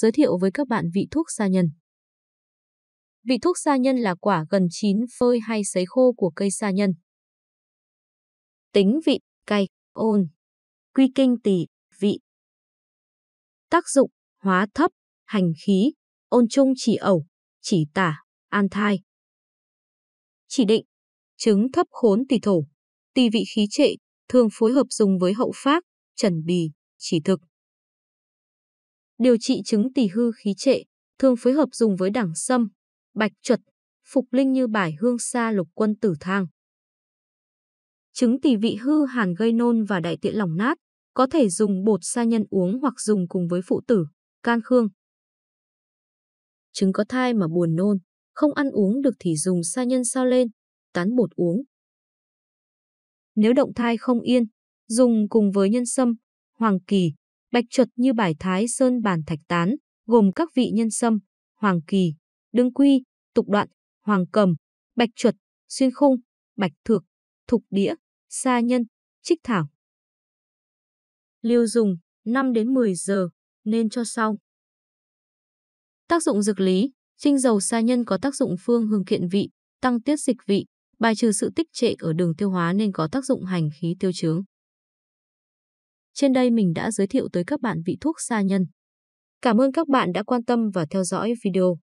giới thiệu với các bạn vị thuốc sa nhân. Vị thuốc sa nhân là quả gần chín phơi hay sấy khô của cây sa nhân. Tính vị, cay, ôn. Quy kinh tỳ vị. Tác dụng, hóa thấp, hành khí, ôn trung chỉ ẩu, chỉ tả, an thai. Chỉ định, chứng thấp khốn tỳ thổ, tỳ vị khí trệ, thường phối hợp dùng với hậu phác, trần bì, chỉ thực điều trị chứng tỳ hư khí trệ, thường phối hợp dùng với đẳng sâm, bạch chuột, phục linh như bài hương sa lục quân tử thang. chứng tỳ vị hư hàn gây nôn và đại tiện lỏng nát, có thể dùng bột sa nhân uống hoặc dùng cùng với phụ tử, can khương. chứng có thai mà buồn nôn, không ăn uống được thì dùng sa nhân sao lên, tán bột uống. Nếu động thai không yên, dùng cùng với nhân sâm, hoàng kỳ, bạch chuột như bài thái sơn bàn thạch tán, gồm các vị nhân sâm, hoàng kỳ, đương quy, tục đoạn, hoàng cầm, bạch chuột, xuyên khung, bạch thược, thục đĩa, sa nhân, trích thảo. Liêu dùng 5 đến 10 giờ, nên cho sau. Tác dụng dược lý, trinh dầu sa nhân có tác dụng phương hương kiện vị, tăng tiết dịch vị, bài trừ sự tích trệ ở đường tiêu hóa nên có tác dụng hành khí tiêu chướng. Trên đây mình đã giới thiệu tới các bạn vị thuốc sa nhân. Cảm ơn các bạn đã quan tâm và theo dõi video.